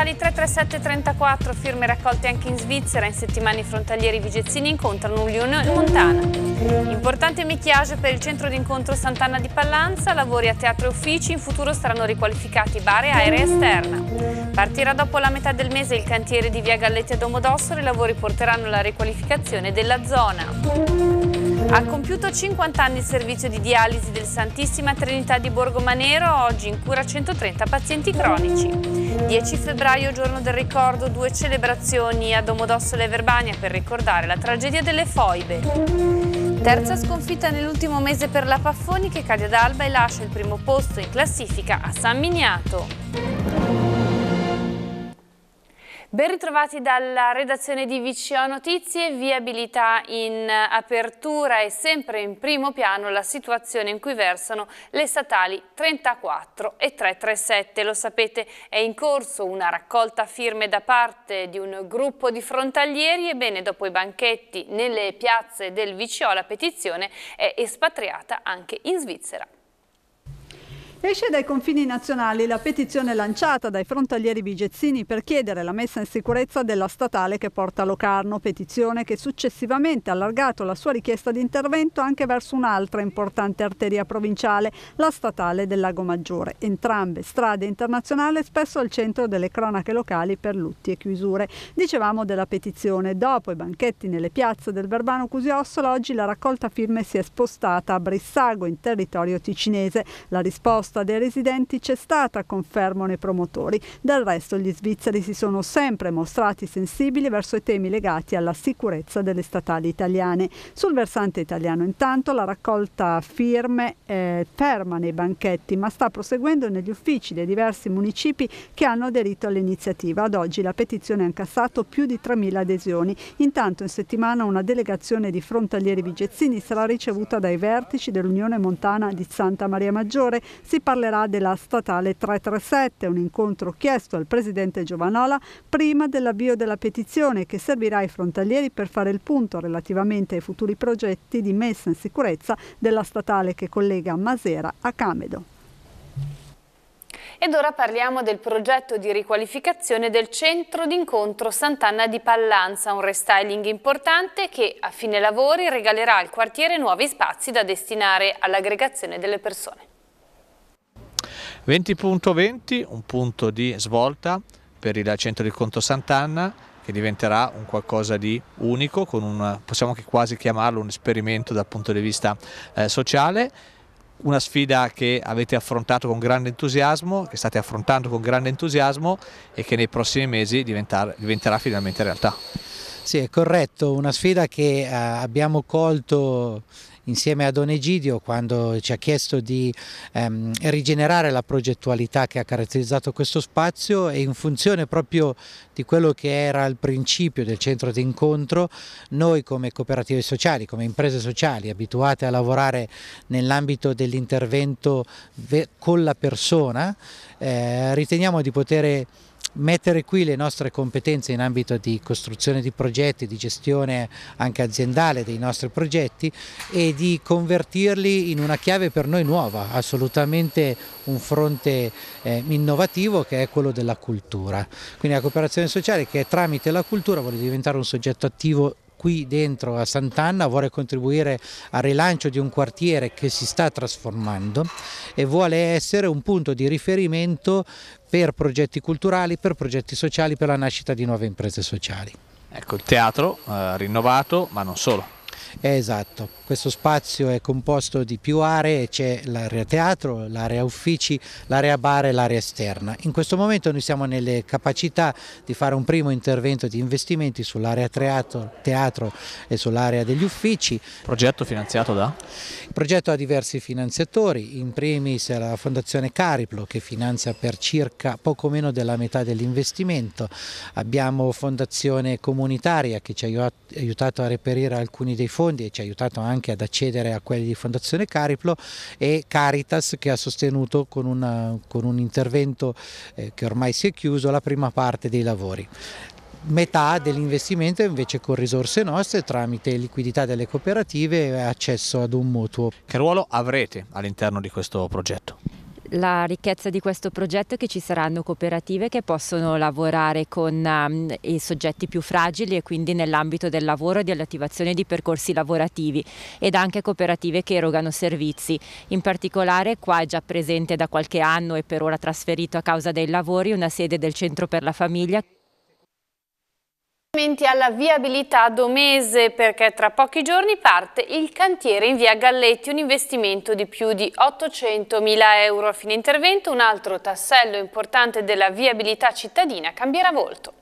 totali 337 34 firme raccolte anche in Svizzera, in settimane i frontalieri vigezzini incontrano Unione Montana. Importante micchiage per il centro d'incontro Sant'Anna di Pallanza, lavori a teatro e uffici, in futuro saranno riqualificati bar e aerea esterna. Partirà dopo la metà del mese il cantiere di via Galletti a Domodossolo, i lavori porteranno alla riqualificazione della zona. Ha compiuto 50 anni il servizio di dialisi del Santissima Trinità di Borgo Manero, oggi in cura 130 pazienti cronici. 10 febbraio, giorno del ricordo, due celebrazioni a Domodossola e Verbania per ricordare la tragedia delle foibe. Terza sconfitta nell'ultimo mese per la Paffoni che cade ad Alba e lascia il primo posto in classifica a San Miniato. Ben ritrovati dalla redazione di VCO Notizie, viabilità in eh, apertura e sempre in primo piano la situazione in cui versano le statali 34 e 337. Lo sapete, è in corso una raccolta firme da parte di un gruppo di frontalieri, ebbene dopo i banchetti nelle piazze del VCO la petizione è espatriata anche in Svizzera. Esce dai confini nazionali la petizione lanciata dai frontalieri vigezzini per chiedere la messa in sicurezza della statale che porta Locarno, petizione che successivamente ha allargato la sua richiesta di intervento anche verso un'altra importante arteria provinciale, la statale del Lago Maggiore. Entrambe strade internazionali spesso al centro delle cronache locali per lutti e chiusure. Dicevamo della petizione, dopo i banchetti nelle piazze del Verbano Cusiossola, oggi la raccolta firme si è spostata a Brissago, in territorio ticinese. La risposta risposta dei residenti c'è stata, confermano i promotori. Del resto gli svizzeri si sono sempre mostrati sensibili verso i temi legati alla sicurezza delle statali italiane. Sul versante italiano intanto la raccolta firme è eh, ferma nei banchetti ma sta proseguendo negli uffici dei diversi municipi che hanno aderito all'iniziativa. Ad oggi la petizione ha incassato più di 3.000 adesioni. Intanto in settimana una delegazione di frontalieri vigezzini sarà ricevuta dai vertici dell'Unione Montana di Santa Maria Maggiore. Si parlerà della statale 337, un incontro chiesto al presidente Giovanola prima dell'avvio della petizione che servirà ai frontalieri per fare il punto relativamente ai futuri progetti di messa in sicurezza della statale che collega Masera a Camedo. Ed ora parliamo del progetto di riqualificazione del centro d'incontro Sant'Anna di Pallanza, un restyling importante che a fine lavori regalerà al quartiere nuovi spazi da destinare all'aggregazione delle persone. 20.20 un punto di svolta per il centro di Conto Sant'Anna che diventerà un qualcosa di unico, un, possiamo anche quasi chiamarlo un esperimento dal punto di vista eh, sociale una sfida che avete affrontato con grande entusiasmo, che state affrontando con grande entusiasmo e che nei prossimi mesi diventerà finalmente realtà. Sì, è corretto, una sfida che eh, abbiamo colto insieme a Don Egidio quando ci ha chiesto di ehm, rigenerare la progettualità che ha caratterizzato questo spazio e in funzione proprio di quello che era il principio del centro d'incontro noi come cooperative sociali, come imprese sociali abituate a lavorare nell'ambito dell'intervento con la persona, eh, riteniamo di poter mettere qui le nostre competenze in ambito di costruzione di progetti, di gestione anche aziendale dei nostri progetti e di convertirli in una chiave per noi nuova, assolutamente un fronte eh, innovativo che è quello della cultura. Quindi la cooperazione sociale che tramite la cultura vuole diventare un soggetto attivo qui dentro a Sant'Anna vuole contribuire al rilancio di un quartiere che si sta trasformando e vuole essere un punto di riferimento per progetti culturali, per progetti sociali, per la nascita di nuove imprese sociali. Ecco, il teatro eh, rinnovato, ma non solo esatto, questo spazio è composto di più aree, c'è l'area teatro, l'area uffici, l'area bar e l'area esterna. In questo momento noi siamo nelle capacità di fare un primo intervento di investimenti sull'area teatro, teatro, e sull'area degli uffici. Progetto finanziato da? Il progetto ha diversi finanziatori, in primis la Fondazione Cariplo che finanzia per circa poco meno della metà dell'investimento, abbiamo Fondazione Comunitaria che ci ha aiutato a reperire alcuni dei fondi fondi e ci ha aiutato anche ad accedere a quelli di Fondazione Cariplo e Caritas che ha sostenuto con, una, con un intervento eh, che ormai si è chiuso la prima parte dei lavori metà dell'investimento invece con risorse nostre tramite liquidità delle cooperative e accesso ad un mutuo. Che ruolo avrete all'interno di questo progetto? La ricchezza di questo progetto è che ci saranno cooperative che possono lavorare con um, i soggetti più fragili e quindi nell'ambito del lavoro e dell'attivazione di percorsi lavorativi ed anche cooperative che erogano servizi. In particolare qua è già presente da qualche anno e per ora trasferito a causa dei lavori una sede del Centro per la Famiglia alla viabilità domese perché tra pochi giorni parte il cantiere in via Galletti, un investimento di più di 800 mila euro. A fine intervento un altro tassello importante della viabilità cittadina cambierà volto.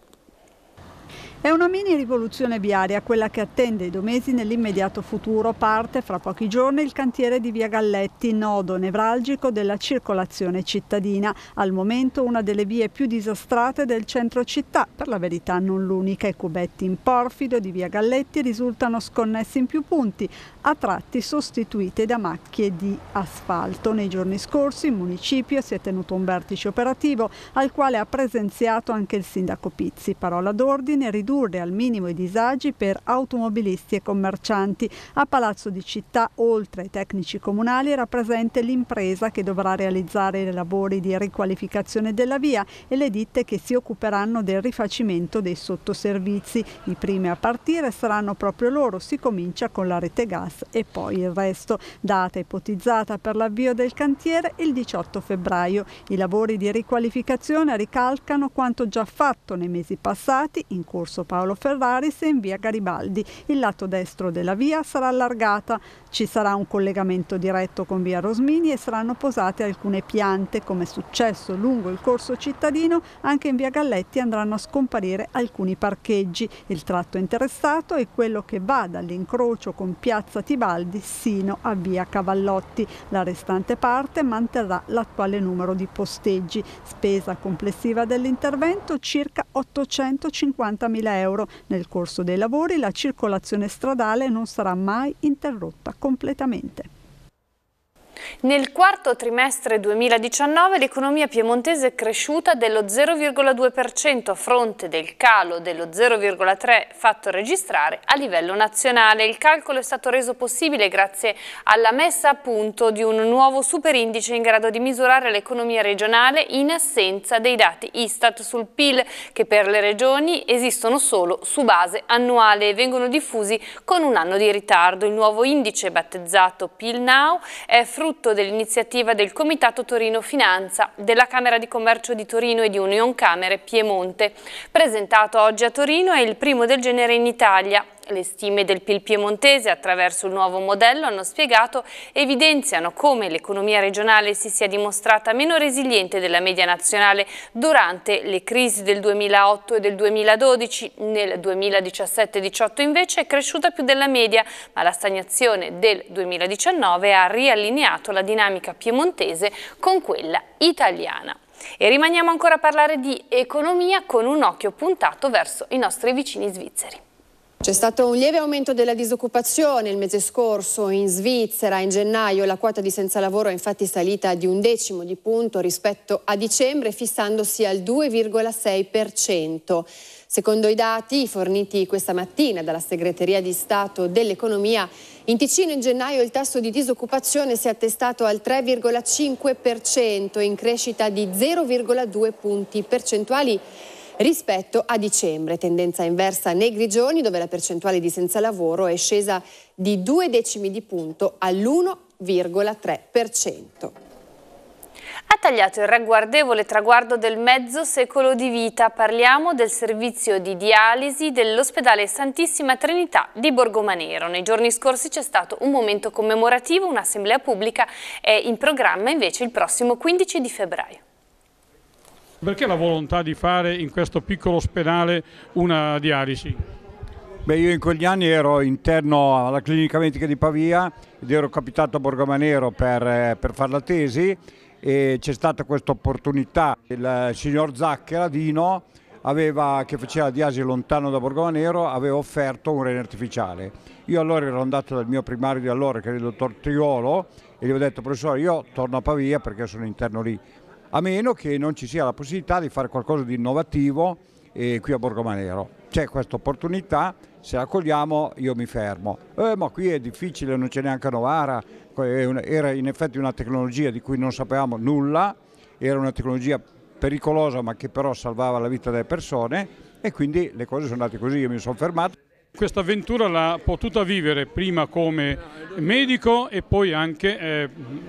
È una mini rivoluzione viaria quella che attende i domesi nell'immediato futuro. Parte fra pochi giorni il cantiere di Via Galletti, nodo nevralgico della circolazione cittadina. Al momento una delle vie più disastrate del centro città, per la verità non l'unica. I cubetti in porfido di Via Galletti risultano sconnessi in più punti a tratti sostituite da macchie di asfalto. Nei giorni scorsi in municipio si è tenuto un vertice operativo al quale ha presenziato anche il sindaco Pizzi. Parola d'ordine ridurre al minimo i disagi per automobilisti e commercianti. A Palazzo di Città, oltre ai tecnici comunali, era presente l'impresa che dovrà realizzare i lavori di riqualificazione della via e le ditte che si occuperanno del rifacimento dei sottoservizi. I primi a partire saranno proprio loro, si comincia con la rete gas gas e poi il resto. Data ipotizzata per l'avvio del cantiere il 18 febbraio. I lavori di riqualificazione ricalcano quanto già fatto nei mesi passati in corso Paolo Ferraris e in via Garibaldi. Il lato destro della via sarà allargata, ci sarà un collegamento diretto con via Rosmini e saranno posate alcune piante, come è successo lungo il corso cittadino, anche in via Galletti andranno a scomparire alcuni parcheggi. Il tratto interessato è quello che va dall'incrocio con piazza Palazzo Tibaldi sino a via Cavallotti. La restante parte manterrà l'attuale numero di posteggi. Spesa complessiva dell'intervento circa 850.000 euro. Nel corso dei lavori la circolazione stradale non sarà mai interrotta completamente. Nel quarto trimestre 2019 l'economia piemontese è cresciuta dello 0,2% a fronte del calo dello 0,3% fatto registrare a livello nazionale. Il calcolo è stato reso possibile grazie alla messa a punto di un nuovo superindice in grado di misurare l'economia regionale in assenza dei dati Istat sul PIL che per le regioni esistono solo su base annuale e vengono diffusi con un anno di ritardo. Il nuovo indice battezzato PIL Now è frutto frutto dell'iniziativa del Comitato Torino Finanza, della Camera di Commercio di Torino e di Union Camere Piemonte. Presentato oggi a Torino è il primo del genere in Italia, le stime del PIL piemontese attraverso il nuovo modello, hanno spiegato, evidenziano come l'economia regionale si sia dimostrata meno resiliente della media nazionale durante le crisi del 2008 e del 2012. Nel 2017-18 invece è cresciuta più della media, ma la stagnazione del 2019 ha riallineato la dinamica piemontese con quella italiana. E rimaniamo ancora a parlare di economia con un occhio puntato verso i nostri vicini svizzeri. C'è stato un lieve aumento della disoccupazione il mese scorso in Svizzera. In gennaio la quota di senza lavoro è infatti salita di un decimo di punto rispetto a dicembre, fissandosi al 2,6%. Secondo i dati forniti questa mattina dalla Segreteria di Stato dell'Economia, in Ticino in gennaio il tasso di disoccupazione si è attestato al 3,5%, in crescita di 0,2 punti percentuali rispetto a dicembre. Tendenza inversa nei grigioni dove la percentuale di senza lavoro è scesa di due decimi di punto all'1,3%. Ha tagliato il ragguardevole traguardo del mezzo secolo di vita. Parliamo del servizio di dialisi dell'ospedale Santissima Trinità di Borgomanero. Nei giorni scorsi c'è stato un momento commemorativo, un'assemblea pubblica è in programma invece il prossimo 15 di febbraio. Perché la volontà di fare in questo piccolo ospedale una dialisi? Beh, io in quegli anni ero interno alla clinica medica di Pavia ed ero capitato a Borgomanero per, eh, per fare la tesi e c'è stata questa opportunità. Il signor Zacchera, Dino, aveva, che faceva la diasi lontano da Borgomanero, aveva offerto un rene artificiale. Io allora ero andato dal mio primario di allora, che era il dottor Triolo, e gli ho detto, professore, io torno a Pavia perché sono interno lì a meno che non ci sia la possibilità di fare qualcosa di innovativo eh, qui a Borgomanero. C'è questa opportunità, se la cogliamo io mi fermo. Eh, ma qui è difficile, non c'è neanche Novara, era in effetti una tecnologia di cui non sapevamo nulla, era una tecnologia pericolosa ma che però salvava la vita delle persone e quindi le cose sono andate così, io mi sono fermato questa avventura l'ha potuta vivere prima come medico e poi anche eh,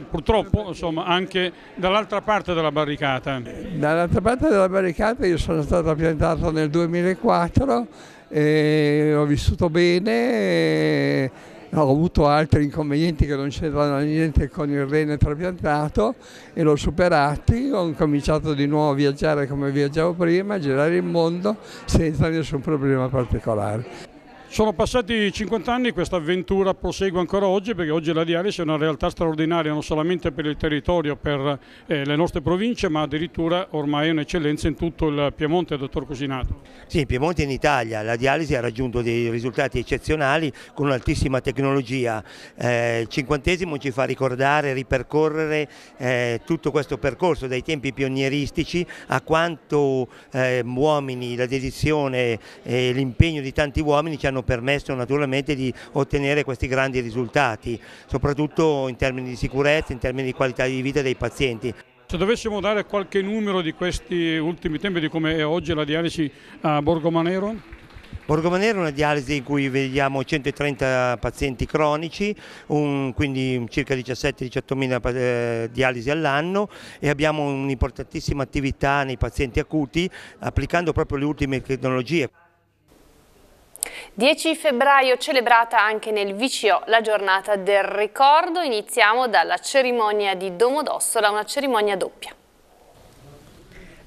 purtroppo insomma, anche dall'altra parte della barricata. Dall'altra parte della barricata io sono stato piantato nel 2004 e ho vissuto bene, ho avuto altri inconvenienti che non c'erano niente con il rene trapiantato e l'ho superati, ho cominciato di nuovo a viaggiare come viaggiavo prima, a girare il mondo senza nessun problema particolare. Sono passati 50 anni, questa avventura prosegue ancora oggi perché oggi la Dialis è una realtà straordinaria non solamente per il territorio, per eh, le nostre province ma addirittura ormai è un'eccellenza in tutto il Piemonte, dottor Cusinato. Sì, in Piemonte e in Italia la dialisi ha raggiunto dei risultati eccezionali con un'altissima tecnologia. Eh, il cinquantesimo ci fa ricordare, ripercorrere eh, tutto questo percorso dai tempi pionieristici a quanto eh, uomini, la dedizione e l'impegno di tanti uomini ci hanno hanno permesso naturalmente di ottenere questi grandi risultati, soprattutto in termini di sicurezza, in termini di qualità di vita dei pazienti. Se dovessimo dare qualche numero di questi ultimi tempi, di come è oggi la dialisi a Borgomanero? Borgomanero è una dialisi in cui vediamo 130 pazienti cronici, un, quindi circa 17-18 mila eh, dialisi all'anno e abbiamo un'importantissima attività nei pazienti acuti applicando proprio le ultime tecnologie. 10 febbraio celebrata anche nel VCO la giornata del ricordo. Iniziamo dalla cerimonia di Domodossola, una cerimonia doppia.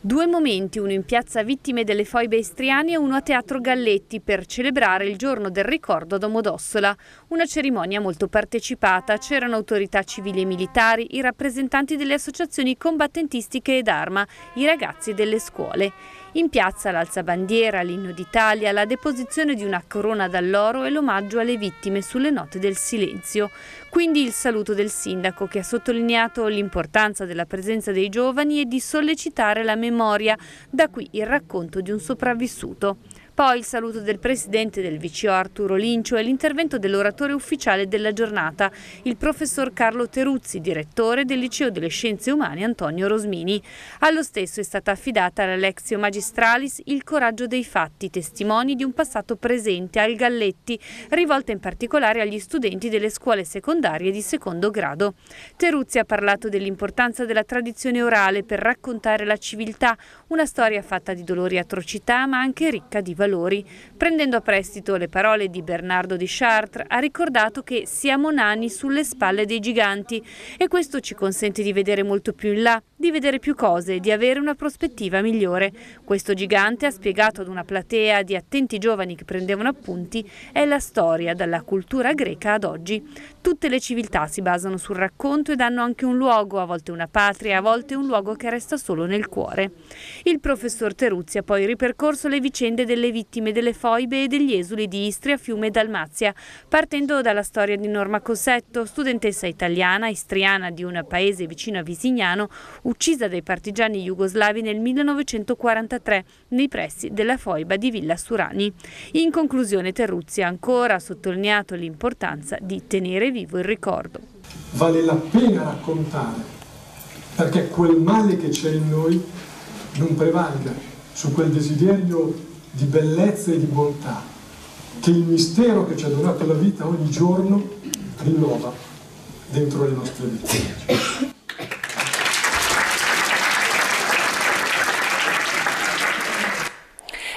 Due momenti, uno in piazza Vittime delle Foibe Istriane e uno a Teatro Galletti per celebrare il giorno del ricordo a Domodossola. Una cerimonia molto partecipata, c'erano autorità civili e militari, i rappresentanti delle associazioni combattentistiche ed arma, i ragazzi delle scuole. In piazza l'alzabandiera, l'inno d'Italia, la deposizione di una corona d'alloro e l'omaggio alle vittime sulle note del silenzio. Quindi il saluto del sindaco che ha sottolineato l'importanza della presenza dei giovani e di sollecitare la memoria, da qui il racconto di un sopravvissuto. Poi il saluto del presidente del VCO Arturo Lincio e l'intervento dell'oratore ufficiale della giornata, il professor Carlo Teruzzi, direttore del Liceo delle Scienze Umane Antonio Rosmini. Allo stesso è stata affidata alla Lexio Magistralis Il coraggio dei fatti, testimoni di un passato presente al Galletti, rivolta in particolare agli studenti delle scuole secondarie di secondo grado. Teruzzi ha parlato dell'importanza della tradizione orale per raccontare la civiltà, una storia fatta di dolori e atrocità ma anche ricca di valori valori. Prendendo a prestito le parole di Bernardo di Chartres, ha ricordato che siamo nani sulle spalle dei giganti e questo ci consente di vedere molto più in là, di vedere più cose, di avere una prospettiva migliore. Questo gigante, ha spiegato ad una platea di attenti giovani che prendevano appunti, è la storia dalla cultura greca ad oggi. Tutte le civiltà si basano sul racconto ed hanno anche un luogo, a volte una patria, a volte un luogo che resta solo nel cuore. Il professor Teruzzi ha poi ripercorso le vicende delle vittime delle foibe e degli esuli di Istria, Fiume e Dalmazia, partendo dalla storia di Norma Cossetto, studentessa italiana, istriana di un paese vicino a Visignano, uccisa dai partigiani jugoslavi nel 1943 nei pressi della foiba di Villa Surani. In conclusione Terruzzi ha ancora sottolineato l'importanza di tenere vivo il ricordo. Vale la pena raccontare perché quel male che c'è in noi non prevalga su quel desiderio di bellezza e di bontà che il mistero che ci ha donato la vita ogni giorno rinnova dentro le nostre vite.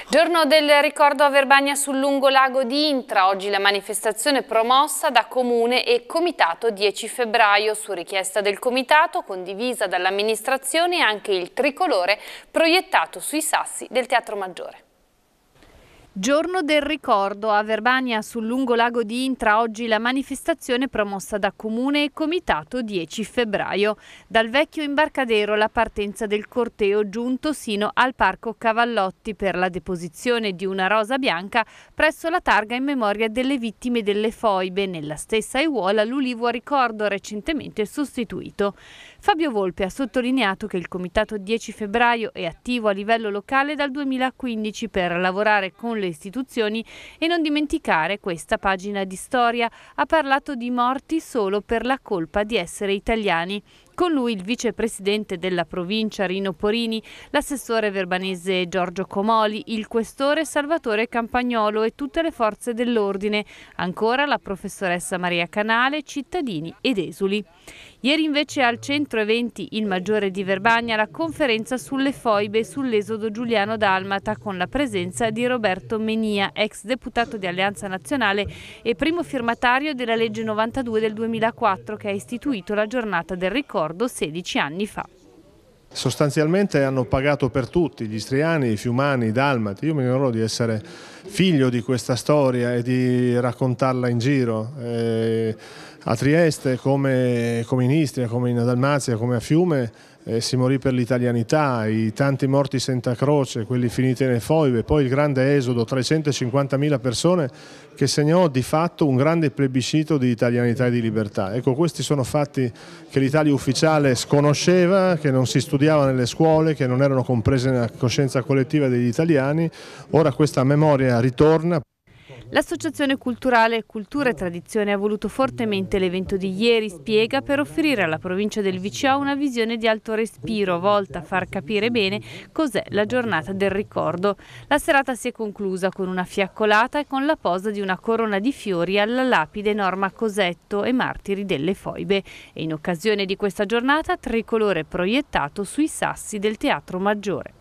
Giorno del ricordo a Verbagna sul lungo lago di Intra, oggi la manifestazione promossa da Comune e Comitato 10 febbraio. Su richiesta del Comitato, condivisa dall'amministrazione, anche il tricolore proiettato sui sassi del Teatro Maggiore. Giorno del ricordo a Verbania sul lungo lago di Intra oggi la manifestazione promossa da Comune e Comitato 10 febbraio. Dal vecchio imbarcadero la partenza del corteo giunto sino al parco Cavallotti per la deposizione di una rosa bianca presso la targa in memoria delle vittime delle foibe. Nella stessa aiuola l'ulivo a ricordo recentemente sostituito. Fabio Volpe ha sottolineato che il Comitato 10 febbraio è attivo a livello locale dal 2015 per lavorare con le le istituzioni e non dimenticare questa pagina di storia. Ha parlato di morti solo per la colpa di essere italiani. Con lui il vicepresidente della provincia Rino Porini, l'assessore verbanese Giorgio Comoli, il questore Salvatore Campagnolo e tutte le forze dell'ordine, ancora la professoressa Maria Canale, cittadini ed esuli. Ieri invece al centro eventi Il Maggiore di Verbagna la conferenza sulle foibe e sull'esodo Giuliano Dalmata con la presenza di Roberto Menia, ex deputato di Alleanza Nazionale e primo firmatario della legge 92 del 2004 che ha istituito la giornata del ricordo 16 anni fa. Sostanzialmente hanno pagato per tutti, gli istriani, i fiumani, i dalmati. Io mi onoro di essere figlio di questa storia e di raccontarla in giro. Eh, a Trieste, come, come, in Istria, come in Dalmazia, come a Fiume, eh, si morì per l'italianità, i tanti morti senza croce, quelli finiti nelle foibe, poi il grande esodo, 350.000 persone che segnò di fatto un grande plebiscito di italianità e di libertà. Ecco, questi sono fatti che l'Italia ufficiale sconosceva, che non si studiava nelle scuole, che non erano comprese nella coscienza collettiva degli italiani, ora questa memoria ritorna. L'associazione culturale Cultura e Tradizione ha voluto fortemente l'evento di ieri, spiega, per offrire alla provincia del VCA una visione di alto respiro volta a far capire bene cos'è la giornata del ricordo. La serata si è conclusa con una fiaccolata e con la posa di una corona di fiori alla lapide Norma Cosetto e martiri delle foibe. E in occasione di questa giornata tricolore proiettato sui sassi del Teatro Maggiore.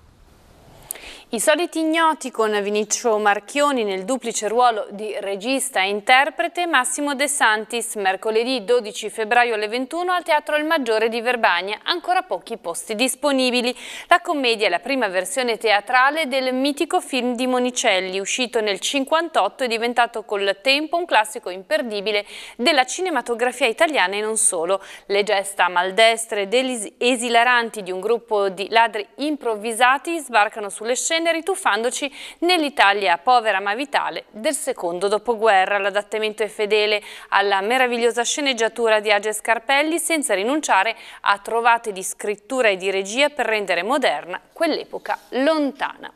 I soliti ignoti con Vinicio Marchioni nel duplice ruolo di regista e interprete, Massimo De Santis, mercoledì 12 febbraio alle 21 al Teatro Il Maggiore di Verbania, ancora pochi posti disponibili. La commedia è la prima versione teatrale del mitico film di Monicelli, uscito nel 1958 e diventato col tempo un classico imperdibile della cinematografia italiana e non solo. Le gesta maldestre ed esilaranti di un gruppo di ladri improvvisati sbarcano sulle scene generi tuffandoci nell'Italia povera ma vitale del secondo dopoguerra. L'adattamento è fedele alla meravigliosa sceneggiatura di Age Scarpelli senza rinunciare a trovate di scrittura e di regia per rendere moderna quell'epoca lontana.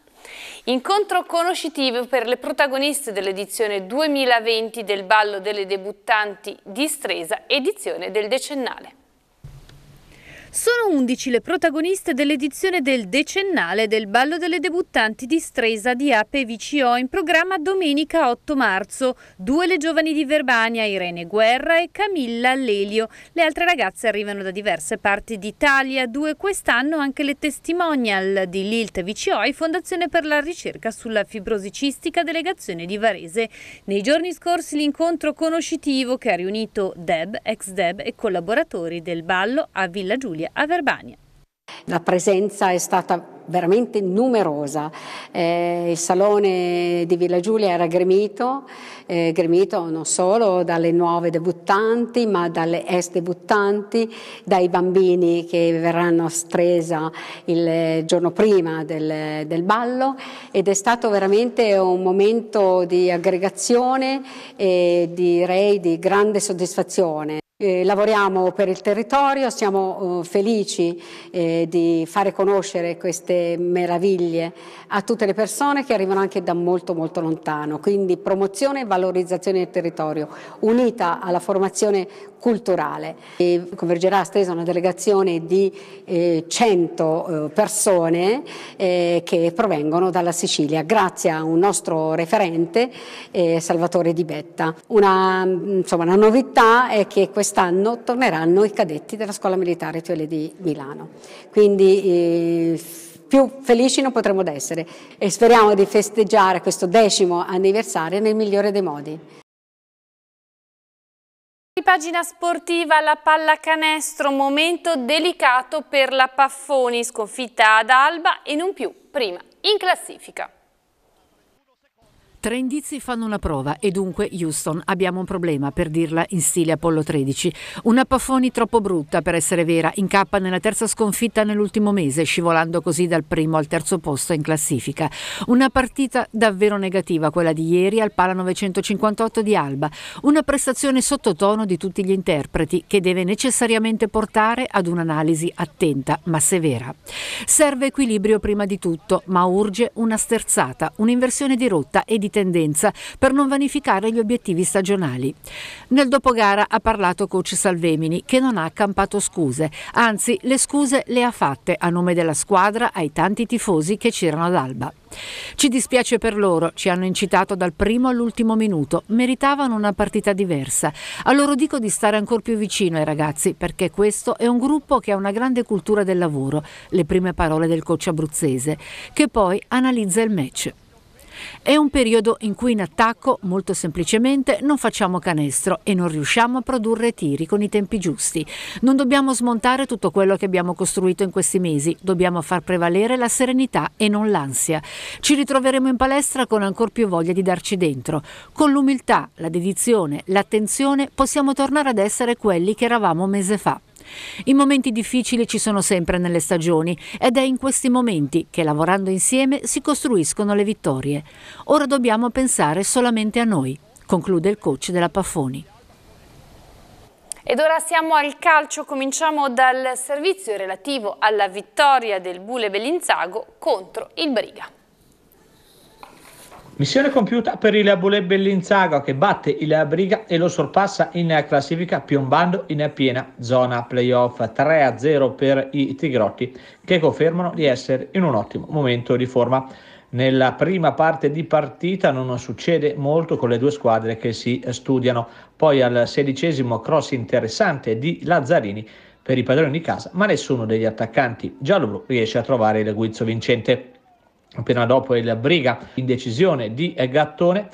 Incontro conoscitivo per le protagoniste dell'edizione 2020 del Ballo delle debuttanti di Stresa, edizione del decennale. Sono 11 le protagoniste dell'edizione del decennale del ballo delle debuttanti di Stresa di Ape VCO in programma domenica 8 marzo. Due le giovani di Verbania, Irene Guerra e Camilla Lelio. Le altre ragazze arrivano da diverse parti d'Italia, due quest'anno anche le testimonial di Lilt VCO e Fondazione per la ricerca sulla fibrosicistica delegazione di Varese. Nei giorni scorsi l'incontro conoscitivo che ha riunito Deb, ex Deb e collaboratori del ballo a Villa Giulia Puglia a La presenza è stata veramente numerosa. Eh, il salone di Villa Giulia era gremito, eh, gremito non solo dalle nuove debuttanti, ma dalle ex debuttanti, dai bambini che verranno a Stresa il giorno prima del, del, ballo ed è stato veramente un momento di aggregazione e direi di grande soddisfazione. Eh, lavoriamo per il territorio, siamo eh, felici eh, di fare conoscere queste meraviglie a tutte le persone che arrivano anche da molto molto lontano, quindi promozione e valorizzazione del territorio unita alla formazione culturale. E convergerà a Stresa una delegazione di eh, 100 eh, persone eh, che provengono dalla Sicilia, grazie a un nostro referente eh, Salvatore Di Betta. Una, insomma, una, novità è che quest'anno torneranno i cadetti della Scuola Militare Teole di Milano. Quindi, eh, più felici non potremmo essere e speriamo di festeggiare questo decimo anniversario nel migliore dei modi. Pagina sportiva, la pallacanestro, momento delicato per la Paffoni, sconfitta ad Alba e non più prima in classifica. Tre indizi fanno una prova e dunque, Houston, abbiamo un problema, per dirla in stile Apollo 13. Una Paffoni troppo brutta per essere vera, incappa nella terza sconfitta nell'ultimo mese, scivolando così dal primo al terzo posto in classifica. Una partita davvero negativa, quella di ieri al Pala 958 di Alba. Una prestazione sottotono di tutti gli interpreti che deve necessariamente portare ad un'analisi attenta ma severa. Serve equilibrio prima di tutto, ma urge una sterzata, un'inversione di rotta e di tendenza per non vanificare gli obiettivi stagionali. Nel dopogara ha parlato coach Salvemini che non ha accampato scuse, anzi le scuse le ha fatte a nome della squadra ai tanti tifosi che c'erano ad Alba. Ci dispiace per loro, ci hanno incitato dal primo all'ultimo minuto, meritavano una partita diversa. A loro dico di stare ancora più vicino ai ragazzi perché questo è un gruppo che ha una grande cultura del lavoro, le prime parole del coach abruzzese, che poi analizza il match. È un periodo in cui in attacco, molto semplicemente, non facciamo canestro e non riusciamo a produrre tiri con i tempi giusti. Non dobbiamo smontare tutto quello che abbiamo costruito in questi mesi, dobbiamo far prevalere la serenità e non l'ansia. Ci ritroveremo in palestra con ancor più voglia di darci dentro. Con l'umiltà, la dedizione, l'attenzione possiamo tornare ad essere quelli che eravamo mese fa. I momenti difficili ci sono sempre nelle stagioni ed è in questi momenti che lavorando insieme si costruiscono le vittorie. Ora dobbiamo pensare solamente a noi, conclude il coach della Paffoni. Ed ora siamo al calcio, cominciamo dal servizio relativo alla vittoria del Bule Bellinzago contro il Briga. Missione compiuta per il Bule Bellinzaga che batte il Briga e lo sorpassa in classifica piombando in piena zona playoff 3-0 per i Tigrotti che confermano di essere in un ottimo momento di forma. Nella prima parte di partita non succede molto con le due squadre che si studiano. Poi al sedicesimo cross interessante di Lazzarini per i padroni di casa, ma nessuno degli attaccanti giallo riesce a trovare il guizzo vincente appena dopo il Briga indecisione di Gattone,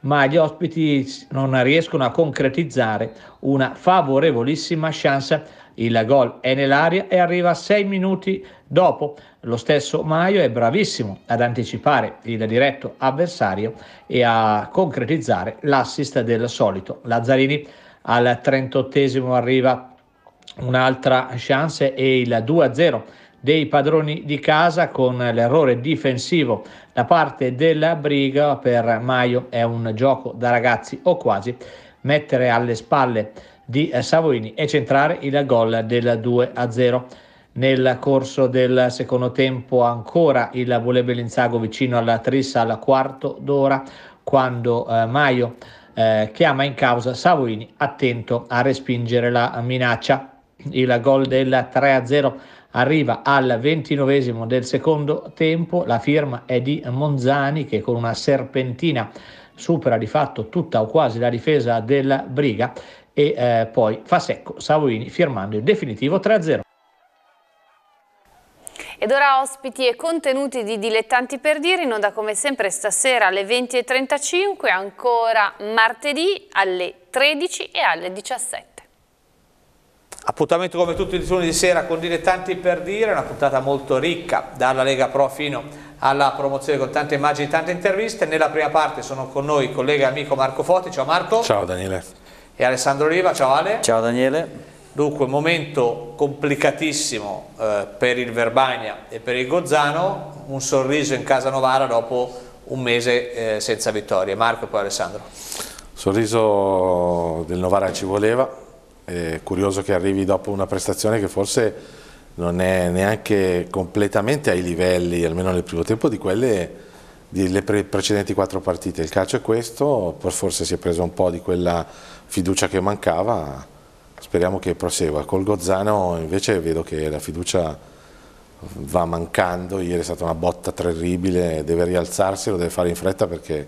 ma gli ospiti non riescono a concretizzare una favorevolissima chance. Il gol è nell'aria e arriva sei minuti dopo. Lo stesso Maio è bravissimo ad anticipare il diretto avversario e a concretizzare l'assist del solito Lazzarini. Al 38 arriva un'altra chance e il 2-0 dei padroni di casa con l'errore difensivo da parte della Briga per Maio è un gioco da ragazzi o quasi mettere alle spalle di eh, Savoini e centrare il gol del 2-0. Nel corso del secondo tempo ancora il vole Linzago vicino alla Trissa al quarto d'ora quando eh, Maio eh, chiama in causa Savoini attento a respingere la minaccia. Il gol del 3-0 arriva al ventinovesimo del secondo tempo, la firma è di Monzani che con una serpentina supera di fatto tutta o quasi la difesa della Briga e eh, poi fa secco Savoini firmando il definitivo 3-0. Ed ora ospiti e contenuti di Dilettanti per Dire, in onda come sempre stasera alle 20.35, ancora martedì alle 13 e alle 17. Appuntamento come tutti i giorni di sera con dilettanti per dire, una puntata molto ricca, dalla Lega Pro fino alla promozione con tante immagini, e tante interviste. Nella prima parte sono con noi il collega e amico Marco Foti, ciao Marco. Ciao Daniele. E Alessandro Riva, ciao Ale. Ciao Daniele. Dunque, momento complicatissimo eh, per il Verbania e per il Gozzano, un sorriso in casa Novara dopo un mese eh, senza vittorie. Marco e poi Alessandro. Sorriso del Novara ci voleva, è curioso che arrivi dopo una prestazione che forse non è neanche completamente ai livelli, almeno nel primo tempo, di quelle delle pre precedenti quattro partite. Il calcio è questo, forse si è preso un po' di quella fiducia che mancava, speriamo che prosegua. Col Gozzano invece vedo che la fiducia va mancando, ieri è stata una botta terribile, deve rialzarsi, lo deve fare in fretta perché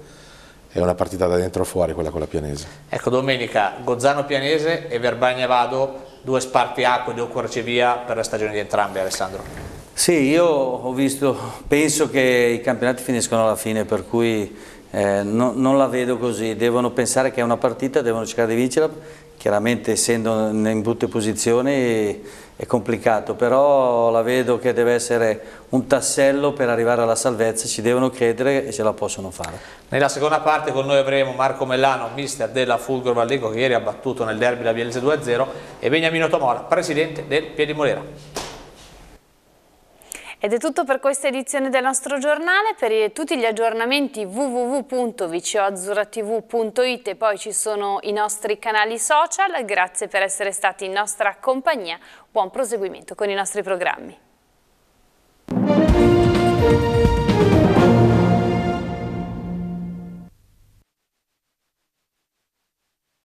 è una partita da dentro o fuori quella con la Pianese. Ecco domenica Gozzano Pianese e Verbagna Vado, due spartiacque, due cuorcevia per la stagione di entrambi Alessandro. Sì, io ho visto, penso che i campionati finiscono alla fine, per cui eh, no, non la vedo così, devono pensare che è una partita, devono cercare di vincerla chiaramente essendo in brutte posizioni è complicato, però la vedo che deve essere un tassello per arrivare alla salvezza, ci devono credere e ce la possono fare. Nella seconda parte con noi avremo Marco Mellano, mister della Fulgor Valleco che ieri ha battuto nel derby la Bielsa 2-0 e Beniamino Tomola, presidente del Piedimolera. Ed è tutto per questa edizione del nostro giornale, per tutti gli aggiornamenti www.viceoazzuratv.it e poi ci sono i nostri canali social, grazie per essere stati in nostra compagnia, buon proseguimento con i nostri programmi.